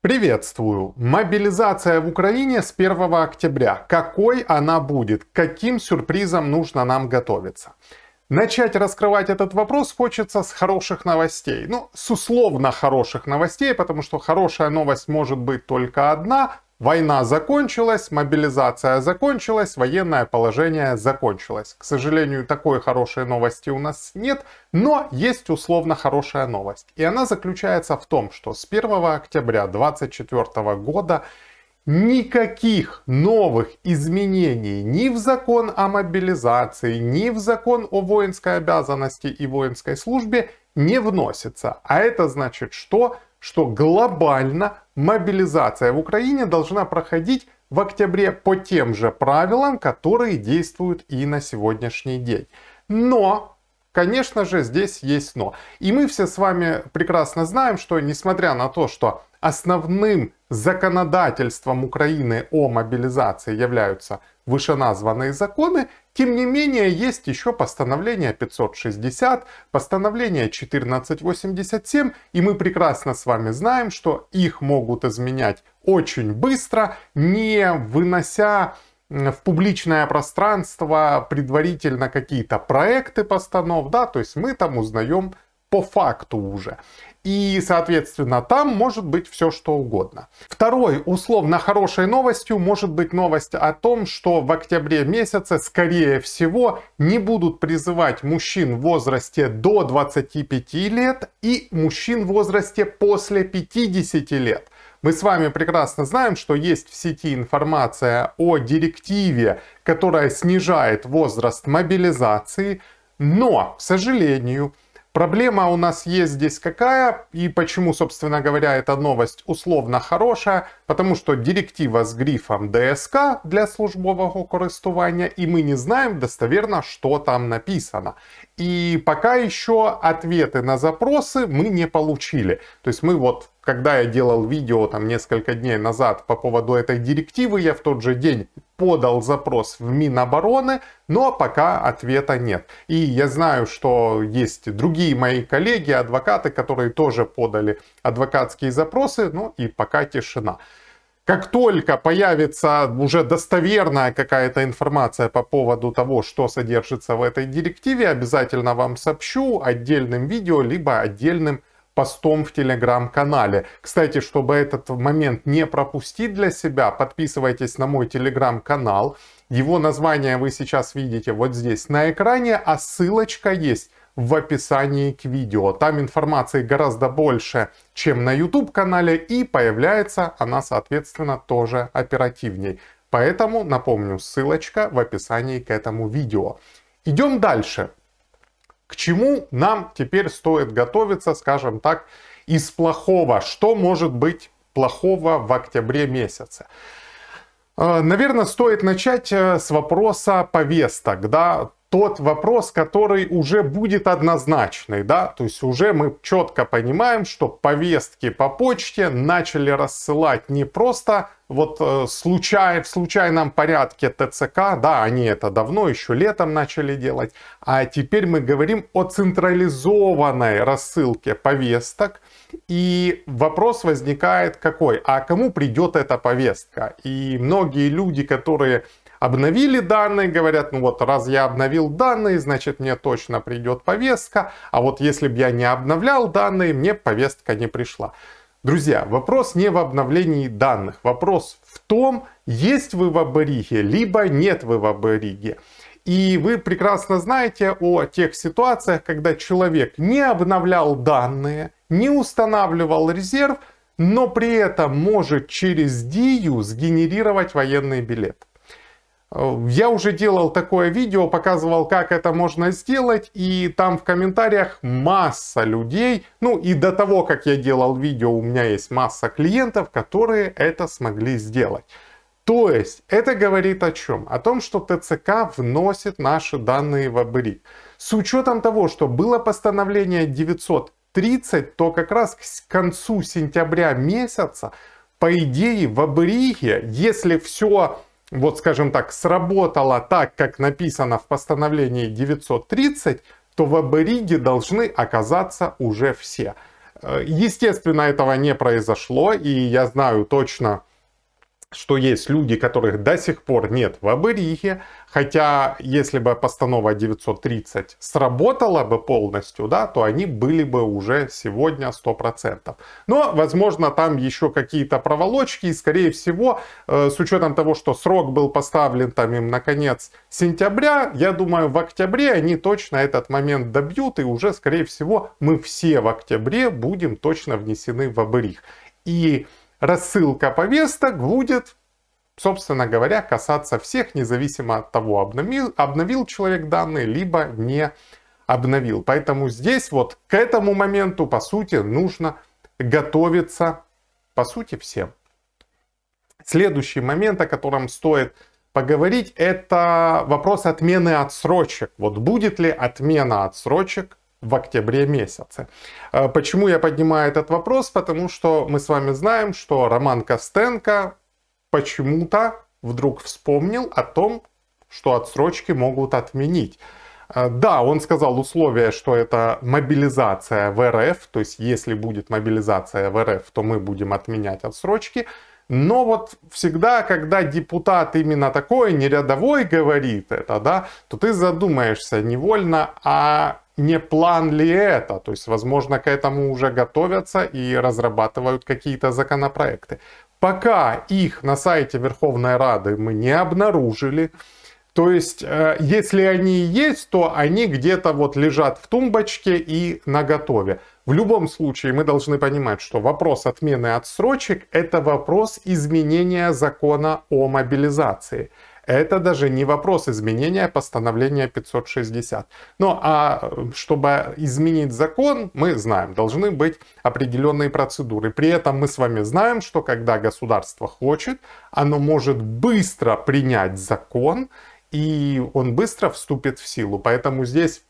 Приветствую! Мобилизация в Украине с 1 октября. Какой она будет? Каким сюрпризом нужно нам готовиться? Начать раскрывать этот вопрос хочется с хороших новостей. Ну, с условно хороших новостей, потому что хорошая новость может быть только одна, Война закончилась, мобилизация закончилась, военное положение закончилось. К сожалению, такой хорошей новости у нас нет, но есть условно хорошая новость. И она заключается в том, что с 1 октября 2024 года никаких новых изменений ни в закон о мобилизации, ни в закон о воинской обязанности и воинской службе не вносится. А это значит что? Что глобально мобилизация в Украине должна проходить в октябре по тем же правилам, которые действуют и на сегодняшний день. Но Конечно же, здесь есть но. И мы все с вами прекрасно знаем, что несмотря на то, что Основным законодательством Украины о мобилизации являются вышеназванные законы. Тем не менее, есть еще постановление 560, постановление 1487, и мы прекрасно с вами знаем, что их могут изменять очень быстро, не вынося в публичное пространство предварительно какие-то проекты постанов, да, то есть мы там узнаем по факту уже. И, соответственно, там может быть все что угодно. Второй, условно хорошей новостью может быть новость о том, что в октябре месяце, скорее всего, не будут призывать мужчин в возрасте до 25 лет и мужчин в возрасте после 50 лет. Мы с вами прекрасно знаем, что есть в сети информация о директиве, которая снижает возраст мобилизации, но, к сожалению, Проблема у нас есть здесь какая и почему, собственно говоря, эта новость условно хорошая, потому что директива с грифом ДСК для службового користування и мы не знаем достоверно, что там написано. И пока еще ответы на запросы мы не получили. То есть мы вот когда я делал видео там несколько дней назад по поводу этой директивы, я в тот же день подал запрос в Минобороны, но пока ответа нет. И я знаю, что есть другие мои коллеги, адвокаты, которые тоже подали адвокатские запросы, но ну и пока тишина. Как только появится уже достоверная какая-то информация по поводу того, что содержится в этой директиве, обязательно вам сообщу отдельным видео, либо отдельным постом в телеграм-канале. Кстати, чтобы этот момент не пропустить для себя, подписывайтесь на мой телеграм-канал. Его название вы сейчас видите вот здесь на экране, а ссылочка есть в описании к видео. Там информации гораздо больше, чем на YouTube-канале, и появляется она, соответственно, тоже оперативней. Поэтому, напомню, ссылочка в описании к этому видео. Идем дальше. К чему нам теперь стоит готовиться, скажем так, из плохого? Что может быть плохого в октябре месяце? Э, Наверное, стоит начать э, с вопроса повесток. Да? тот вопрос, который уже будет однозначный, да, то есть уже мы четко понимаем, что повестки по почте начали рассылать не просто вот э, случай, в случайном порядке ТЦК, да, они это давно, еще летом начали делать, а теперь мы говорим о централизованной рассылке повесток, и вопрос возникает какой, а кому придет эта повестка? И многие люди, которые Обновили данные, говорят, ну вот раз я обновил данные, значит мне точно придет повестка, а вот если бы я не обновлял данные, мне повестка не пришла. Друзья, вопрос не в обновлении данных, вопрос в том, есть вы в Абориге, либо нет вы в Абориге. И вы прекрасно знаете о тех ситуациях, когда человек не обновлял данные, не устанавливал резерв, но при этом может через Дию сгенерировать военный билет. Я уже делал такое видео, показывал, как это можно сделать, и там в комментариях масса людей, ну и до того, как я делал видео, у меня есть масса клиентов, которые это смогли сделать. То есть, это говорит о чем? О том, что ТЦК вносит наши данные в АБРИ. С учетом того, что было постановление 930, то как раз к концу сентября месяца, по идее, в Абриге, если все вот скажем так, сработала так, как написано в постановлении 930, то в Абериге должны оказаться уже все. Э, естественно, этого не произошло, и я знаю точно, что есть люди, которых до сих пор нет в Абырихе, хотя если бы постанова 930 сработала бы полностью, да, то они были бы уже сегодня 100%. Но, возможно, там еще какие-то проволочки, и, скорее всего, э, с учетом того, что срок был поставлен там им на конец сентября, я думаю, в октябре они точно этот момент добьют, и уже, скорее всего, мы все в октябре будем точно внесены в Абырих. И рассылка повесток будет, собственно говоря, касаться всех, независимо от того, обновил, обновил человек данные, либо не обновил. Поэтому здесь вот к этому моменту, по сути, нужно готовиться, по сути, всем. Следующий момент, о котором стоит поговорить, это вопрос отмены отсрочек. Вот будет ли отмена отсрочек в октябре месяце. Э, почему я поднимаю этот вопрос? Потому что мы с вами знаем, что Роман Костенко почему-то вдруг вспомнил о том, что отсрочки могут отменить. Э, да, он сказал условие, что это мобилизация в РФ, то есть если будет мобилизация в РФ, то мы будем отменять отсрочки. Но вот всегда, когда депутат именно такой, не рядовой говорит это, да, то ты задумаешься невольно, а не план ли это? То есть, возможно, к этому уже готовятся и разрабатывают какие-то законопроекты. Пока их на сайте Верховной Рады мы не обнаружили. То есть, э, если они есть, то они где-то вот лежат в тумбочке и на готове. В любом случае, мы должны понимать, что вопрос отмены отсрочек – это вопрос изменения закона о мобилизации – это даже не вопрос изменения постановления 560. Ну а э, чтобы изменить закон, мы знаем, должны быть определенные процедуры. При этом мы с вами знаем, что когда государство хочет, оно может быстро принять закон, и он быстро вступит в силу. Поэтому здесь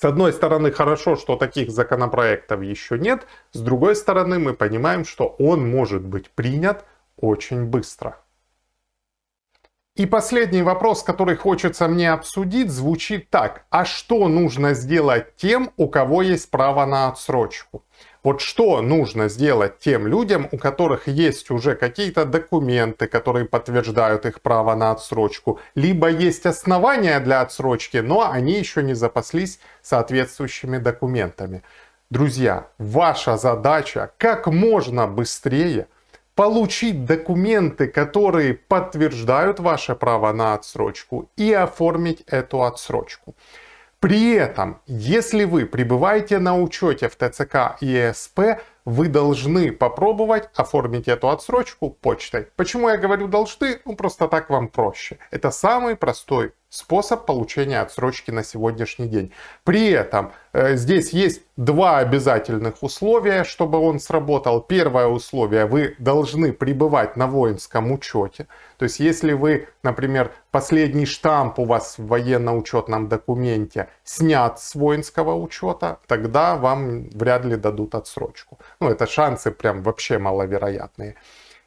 с одной стороны, хорошо, что таких законопроектов еще нет. С другой стороны, мы понимаем, что он может быть принят очень быстро. И последний вопрос, который хочется мне обсудить, звучит так. А что нужно сделать тем, у кого есть право на отсрочку? Вот что нужно сделать тем людям, у которых есть уже какие-то документы, которые подтверждают их право на отсрочку, либо есть основания для отсрочки, но они еще не запаслись соответствующими документами. Друзья, ваша задача как можно быстрее – получить документы, которые подтверждают ваше право на отсрочку и оформить эту отсрочку. При этом, если вы пребываете на учете в ТЦК и ЭСП, вы должны попробовать оформить эту отсрочку почтой. Почему я говорю должны? Ну просто так вам проще. Это самый простой способ получения отсрочки на сегодняшний день. При этом э, здесь есть два обязательных условия, чтобы он сработал. Первое условие, вы должны пребывать на воинском учете. То есть если вы, например, последний штамп у вас в военно-учетном документе снят с воинского учета, тогда вам вряд ли дадут отсрочку. Ну это шансы прям вообще маловероятные.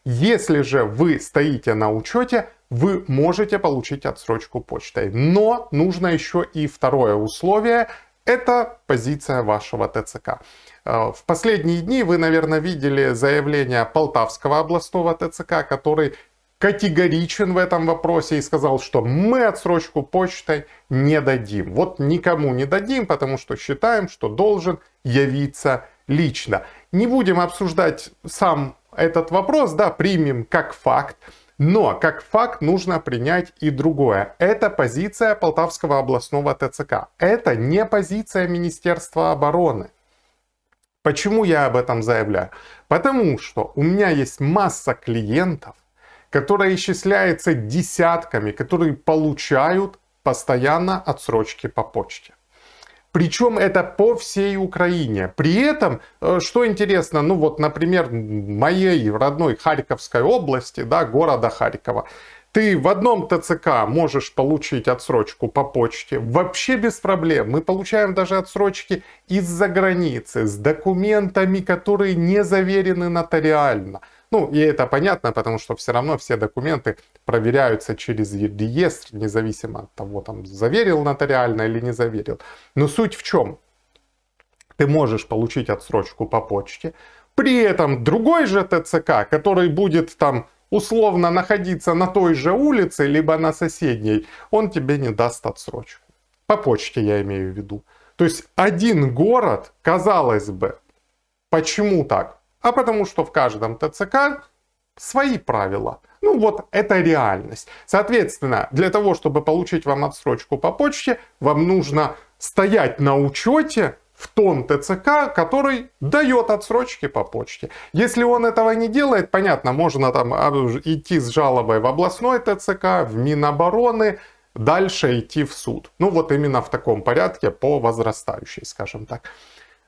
Если же вы стоите на учете, вы можете получить отсрочку почтой. Но нужно еще и второе условие – это позиция вашего ТЦК. Э, в последние дни вы, наверное, видели заявление Полтавского областного ТЦК, который категоричен в этом вопросе и сказал, что мы отсрочку почтой не дадим. Вот никому не дадим, потому что считаем, что должен явиться лично. Не будем обсуждать сам этот вопрос, да, примем как факт. Но как факт нужно принять и другое. Это позиция Полтавского областного ТЦК. Это не позиция Министерства обороны. Почему я об этом заявляю? Потому что у меня есть масса клиентов, которая исчисляется десятками, которые получают постоянно отсрочки по почте. Причем это по всей Украине. При этом, э, что интересно, ну вот, например, моей родной Харьковской области, да, города Харькова, ты в одном ТЦК можешь получить отсрочку по почте вообще без проблем. Мы получаем даже отсрочки из-за границы с документами, которые не заверены нотариально. Ну, и это понятно, потому что все равно все документы проверяются через реестр, независимо от того, там, заверил нотариально или не заверил. Но суть в чем? Ты можешь получить отсрочку по почте, при этом другой же ТЦК, который будет там условно находиться на той же улице, либо на соседней, он тебе не даст отсрочку. По почте я имею в виду. То есть один город, казалось бы, почему так? а потому что в каждом ТЦК свои правила. Ну вот это реальность. Соответственно, для того, чтобы получить вам отсрочку по почте, вам нужно стоять на учете в том ТЦК, который дает отсрочки по почте. Если он этого не делает, понятно, можно там а, идти с жалобой в областной ТЦК, в Минобороны, дальше идти в суд. Ну вот именно в таком порядке по возрастающей, скажем так.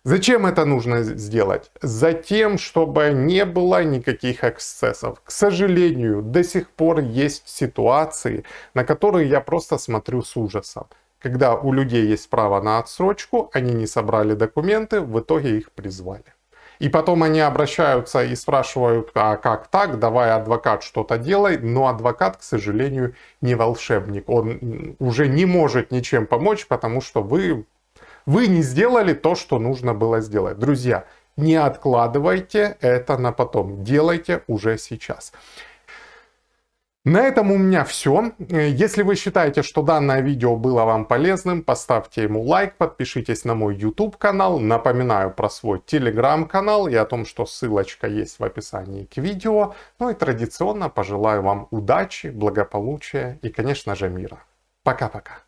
Зачем это нужно сделать? Затем, чтобы не было никаких эксцессов. К сожалению, до сих пор есть ситуации, на которые я просто смотрю с ужасом. Когда у людей есть право на отсрочку, они не собрали документы, в итоге их призвали. И потом они обращаются и спрашивают, а как так, давай адвокат что-то делай. Но адвокат, к сожалению, не волшебник. Он уже не может ничем помочь, потому что вы вы не сделали то, что нужно было сделать. Друзья, не откладывайте это на потом. Делайте уже сейчас. На этом у меня все. Если вы считаете, что данное видео было вам полезным, поставьте ему лайк, подпишитесь на мой YouTube канал. Напоминаю про свой Telegram канал и о том, что ссылочка есть в описании к видео. Ну и традиционно пожелаю вам удачи, благополучия и, конечно же, мира. Пока-пока.